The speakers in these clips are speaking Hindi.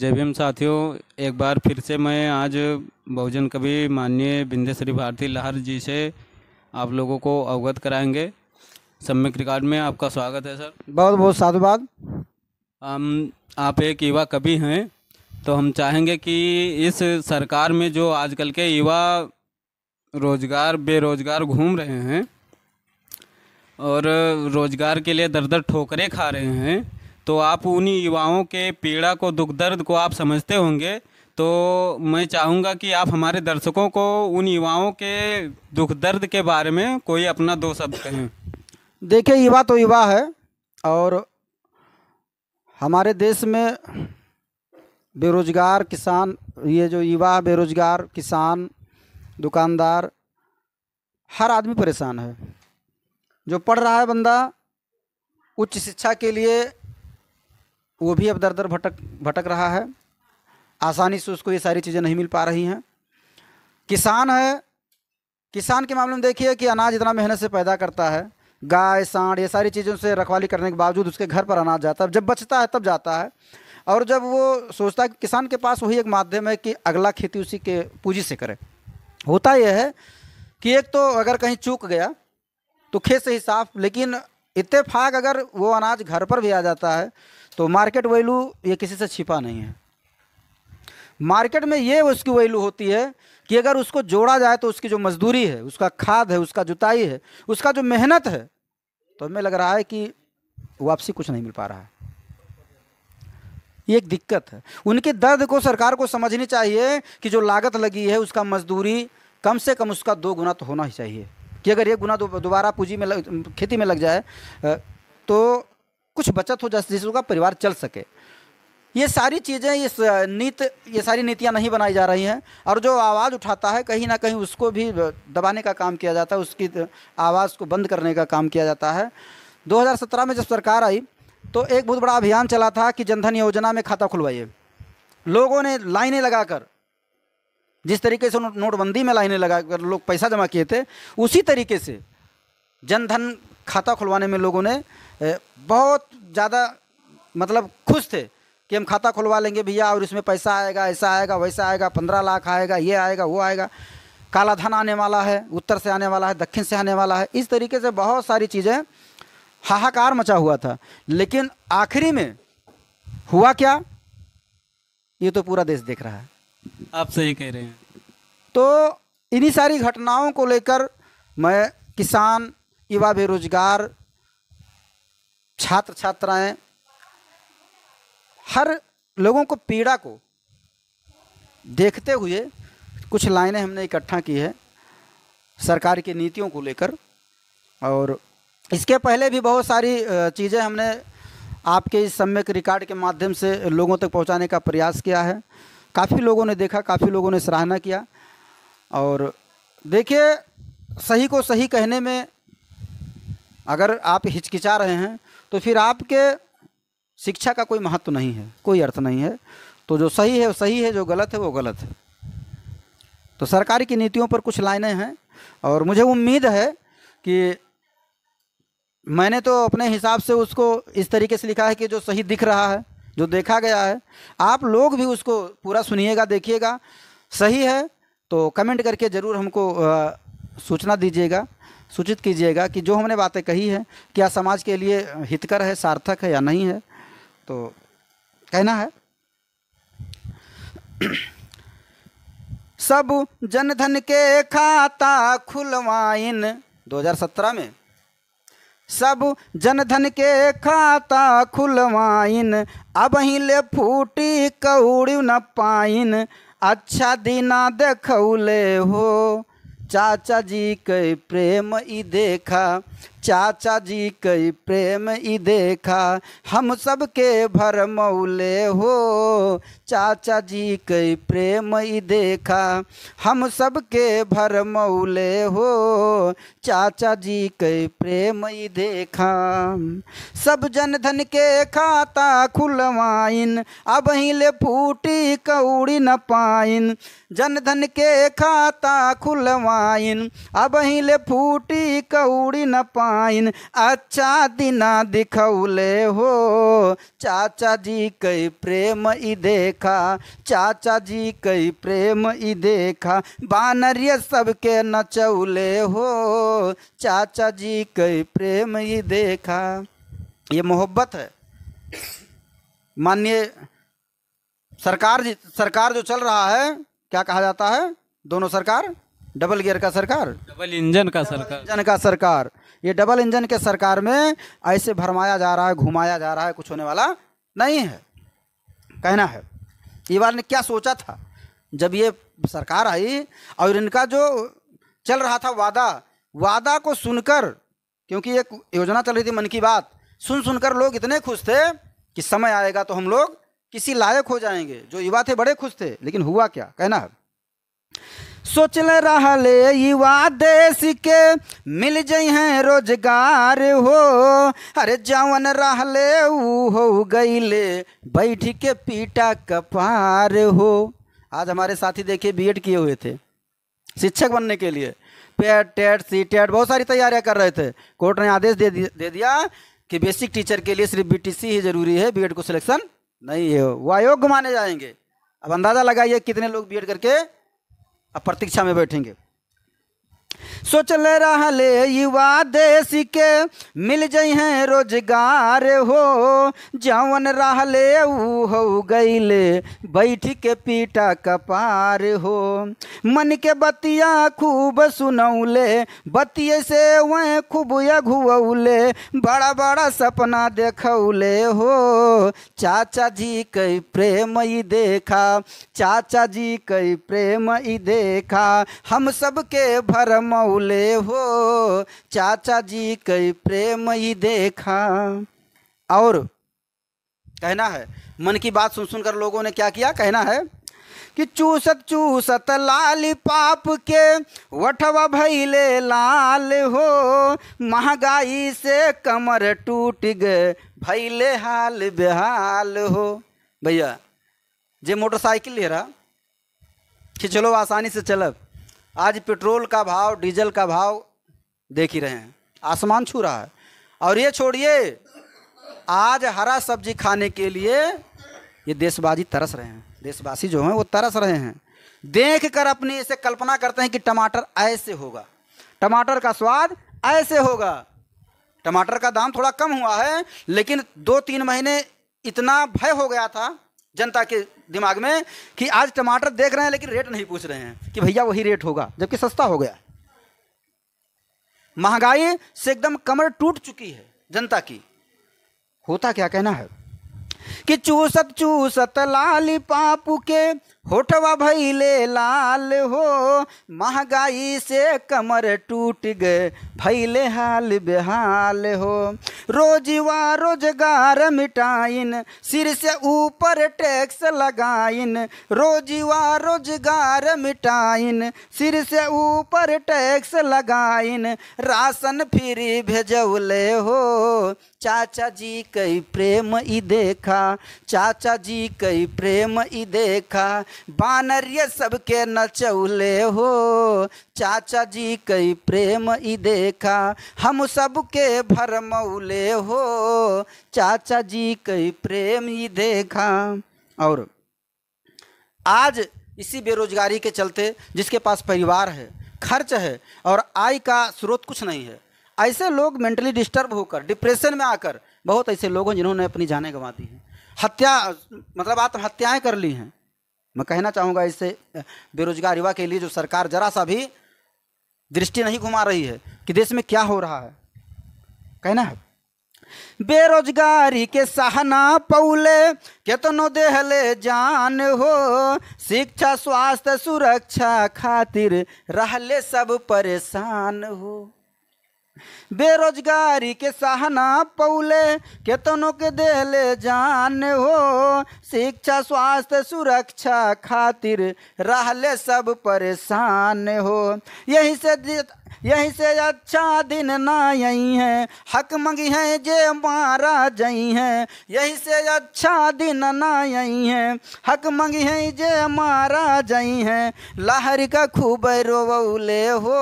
जय भीम साथियों एक बार फिर से मैं आज बहुजन कवि माननीय बिंदेश्वरी भारती लाहर जी से आप लोगों को अवगत कराएंगे सम्यक रिकॉर्ड में आपका स्वागत है सर बहुत बहुत साधुवाद हम आप एक युवा कवि हैं तो हम चाहेंगे कि इस सरकार में जो आजकल के युवा रोजगार बेरोजगार घूम रहे हैं और रोजगार के लिए दर दर ठोकरें खा रहे हैं तो आप उन्हीं युवाओं के पीड़ा को दुख दर्द को आप समझते होंगे तो मैं चाहूँगा कि आप हमारे दर्शकों को उन युवाओं के दुख दर्द के बारे में कोई अपना दो शब्द कहें देखिए युवा तो युवा है और हमारे देश में बेरोजगार किसान ये जो युवा बेरोजगार किसान दुकानदार हर आदमी परेशान है जो पढ़ रहा है बंदा उच्च शिक्षा के लिए वो भी अब दर दर भटक भटक रहा है आसानी से उसको ये सारी चीज़ें नहीं मिल पा रही हैं किसान है किसान के मामले में देखिए कि अनाज इतना मेहनत से पैदा करता है गाय सांड ये सारी चीज़ों से रखवाली करने के बावजूद उसके घर पर अनाज जाता है जब बचता है तब जाता है और जब वो सोचता है कि किसान के पास वही एक माध्यम है कि अगला खेती उसी के पूंजी से करे होता यह है कि एक तो अगर कहीं चूक गया तो खेत से ही साफ लेकिन इतफाक अगर वो अनाज घर पर भी आ जाता है तो मार्केट वैल्यू ये किसी से छिपा नहीं है मार्केट में ये उसकी वैल्यू होती है कि अगर उसको जोड़ा जाए तो उसकी जो मजदूरी है उसका खाद है उसका जुताई है उसका जो मेहनत है तो हमें लग रहा है कि वापसी कुछ नहीं मिल पा रहा है ये एक दिक्कत है उनके दर्द को सरकार को समझनी चाहिए कि जो लागत लगी है उसका मजदूरी कम से कम उसका दो गुना तो होना ही चाहिए कि अगर एक गुना दोबारा पूंजी में लग, खेती में लग जाए तो कुछ बचत हो जैसे उनका परिवार चल सके ये सारी चीज़ें इस नीत ये सारी नीतियाँ नहीं बनाई जा रही हैं और जो आवाज़ उठाता है कहीं ना कहीं उसको भी दबाने का काम किया जाता है उसकी आवाज़ को बंद करने का काम किया जाता है 2017 में जब सरकार आई तो एक बहुत बड़ा अभियान चला था कि जनधन योजना में खाता खुलवाइए लोगों ने लाइनें लगाकर जिस तरीके से नोटबंदी में लाइनें लगाकर लोग पैसा जमा किए थे उसी तरीके से जनधन खाता खुलवाने में लोगों ने बहुत ज़्यादा मतलब खुश थे कि हम खाता खुलवा लेंगे भैया और इसमें पैसा आएगा ऐसा आएगा वैसा आएगा पंद्रह लाख आएगा ये आएगा वो आएगा काला धन आने वाला है उत्तर से आने वाला है दक्षिण से आने वाला है इस तरीके से बहुत सारी चीज़ें हाहाकार मचा हुआ था लेकिन आखिरी में हुआ क्या ये तो पूरा देश देख रहा है आप सही कह रहे हैं तो इन्हीं सारी घटनाओं को लेकर मैं किसान युवा बेरोजगार छात्र छात्राएं हर लोगों को पीड़ा को देखते हुए कुछ लाइनें हमने इकट्ठा की है सरकार की नीतियों को लेकर और इसके पहले भी बहुत सारी चीज़ें हमने आपके इस सम्यक रिकॉर्ड के माध्यम से लोगों तक पहुंचाने का प्रयास किया है काफ़ी लोगों ने देखा काफ़ी लोगों ने सराहना किया और देखिए सही को सही कहने में अगर आप हिचकिचा रहे हैं तो फिर आपके शिक्षा का कोई महत्व नहीं है कोई अर्थ नहीं है तो जो सही है वो सही है जो गलत है वो गलत है तो सरकार की नीतियों पर कुछ लाइनें हैं और मुझे उम्मीद है कि मैंने तो अपने हिसाब से उसको इस तरीके से लिखा है कि जो सही दिख रहा है जो देखा गया है आप लोग भी उसको पूरा सुनिएगा देखिएगा सही है तो कमेंट करके ज़रूर हमको सूचना दीजिएगा सूचित कीजिएगा कि जो हमने बातें कही है क्या समाज के लिए हितकर है सार्थक है या नहीं है तो कहना है सब जनधन के खाता खुलवाइन 2017 में सब जन धन के खाता खुलवाइन अब ही ले फूटी कौड़ी न पाइन अच्छा दीना देखौले हो चाचा जी के प्रेम ई देखा चाचा जी कई प्रेम ई देखा हम सब के भर मौले हो चाचा जी कई प्रेम ई देखा हम सब के भर मौले हो चाचा जी कई प्रेम ई देखा सब जन धन के खाता खुलवाइन अब ले फूटी कौड़ी न पाइन जन धन के खाता खुलवाइन अब ले फूटी कौड़ी न पाइन आइन अच्छा दिना दिखौले हो चाचा जी कई प्रेम ई देखा चाचा जी कई प्रेम ई देखा बानरिय सबके नचौले हो चाचा जी कई प्रेम ई देखा ये मोहब्बत है मान्य सरकार जी सरकार जो चल रहा है क्या कहा जाता है दोनों सरकार डबल गियर का सरकार डबल इंजन का सरकार इंजन का सरकार ये डबल इंजन के सरकार में ऐसे भरमाया जा रहा है घुमाया जा रहा है कुछ होने वाला नहीं है कहना है परिवार ने क्या सोचा था जब ये सरकार आई और इनका जो चल रहा था वादा वादा को सुनकर क्योंकि एक योजना चल रही थी मन की बात सुन सुनकर लोग इतने खुश थे कि समय आएगा तो हम लोग किसी लायक हो जाएंगे जो युवा थे बड़े खुश थे लेकिन हुआ क्या कहना है सोचल रहा युवा देश के मिल हैं रोजगार हो अरे जवन रहा ऊ हो गईले बैठ के पीटा कपार हो आज हमारे साथी देखिए बीएड किए हुए थे शिक्षक बनने के लिए पेड टेट सी टेट बहुत सारी तैयारियां कर रहे थे कोर्ट ने आदेश दे दे दिया कि बेसिक टीचर के लिए सिर्फ बीटीसी ही जरूरी है बीएड को सिलेक्शन नहीं है वो आयोग माने जाएंगे अब अंदाज़ा लगाइए कितने लोग बीएड करके अब प्रतीक्षा में बैठेंगे सोचल रहा युवा देश के मिल जाइ हैं रोजगार हो जवन रहा हो गईले बैठ के पीटा कपार हो मन के बतिया खूब सुनौले बतिये से वह खूब अघुऔले बड़ा बड़ा सपना देखौले हो चाचा जी कई प्रेम ई देखा चाचा जी कई प्रेम ई देखा हम सबके भरम मौले हो चाचा जी कई प्रेम ही देखा और कहना है मन की बात सुन सुनकर लोगों ने क्या किया कहना है कि चूसत चूसत लाली पाप के वठवा भैले लाल हो महंगाई से कमर टूट गए भैले हाल बेहाल हो भैया जे मोटरसाइकिल ले रहा कि चलो आसानी से चलब आज पेट्रोल का भाव डीजल का भाव देख ही रहे हैं आसमान छू रहा है और ये छोड़िए आज हरा सब्जी खाने के लिए ये देशबाजी तरस रहे हैं देशवासी जो हैं वो तरस रहे हैं देख कर अपनी इसे कल्पना करते हैं कि टमाटर ऐसे होगा टमाटर का स्वाद ऐसे होगा टमाटर का दाम थोड़ा कम हुआ है लेकिन दो तीन महीने इतना भय हो गया था जनता के दिमाग में कि आज टमाटर देख रहे हैं लेकिन रेट नहीं पूछ रहे हैं कि भैया वही रेट होगा जबकि सस्ता हो गया महंगाई से एकदम कमर टूट चुकी है जनता की होता क्या कहना है कि चूसत चूसत लाली पापू के होठवा भैले लाल हो महंगाई से कमर टूट गए भैले हाल बेहाल हो रोजीवा रोजगार मिटाइन सिर से ऊपर टैक्स लगाइन रोजीवा रोजगार मिटाइन सिर से ऊपर टैक्स लगाइन राशन फ्री भेजौले हो चाचा जी कई प्रेम ई देखा चाचा जी कई प्रेम ई देखा बानरिय सबके नचौले हो चाचा जी कई प्रेम ई देखा हम सबके भरमौले हो चाचा जी कई प्रेम ई देखा और आज इसी बेरोजगारी के चलते जिसके पास परिवार है खर्च है और आय का स्रोत कुछ नहीं है ऐसे लोग मेंटली डिस्टर्ब होकर डिप्रेशन में आकर बहुत ऐसे लोग हैं जिन्होंने अपनी जानें गंवा दी हैं हत्या मतलब आत्महत्याएं कर ली हैं मैं कहना चाहूँगा इससे बेरोजगार युवा के लिए जो सरकार जरा सा भी दृष्टि नहीं घुमा रही है कि देश में क्या हो रहा है कहना है बेरोजगारी के सहना पौले केतनो तो देहले जान हो शिक्षा स्वास्थ्य सुरक्षा खातिर रहले सब परेशान हो बेरोजगारी के सहना पौले केतनों के देले जान हो शिक्षा स्वास्थ्य सुरक्षा खातिर रहले सब परेशान हो यही से यही से अच्छा दिन ना यही है हक मंगी है जे मारा जई है यही से अच्छा दिन ना यही है हक मंगी है जे मारा जई है लहर का खूब रोवले हो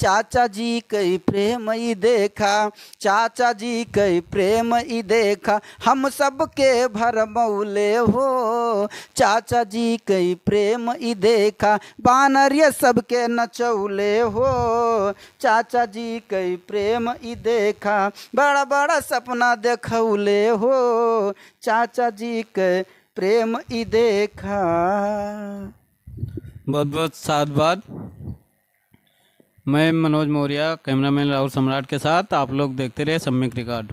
चाचा जी कई प्रेम ई देखा चाचा जी कई प्रेम ई देखा हम सब के भरमौले हो चाचा जी कई प्रेम ई देखा बानरिया सबके नचौले हो चाचा जी कई प्रेम ई देखा बड़ा बड़ा सपना देखौले हो चाचा जी के प्रेम ई देखा बहुत बहुत साधुवाद मैं मनोज मौर्या कैमरामैन राहुल सम्राट के साथ आप लोग देखते रहे सम्यक रिकॉर्ड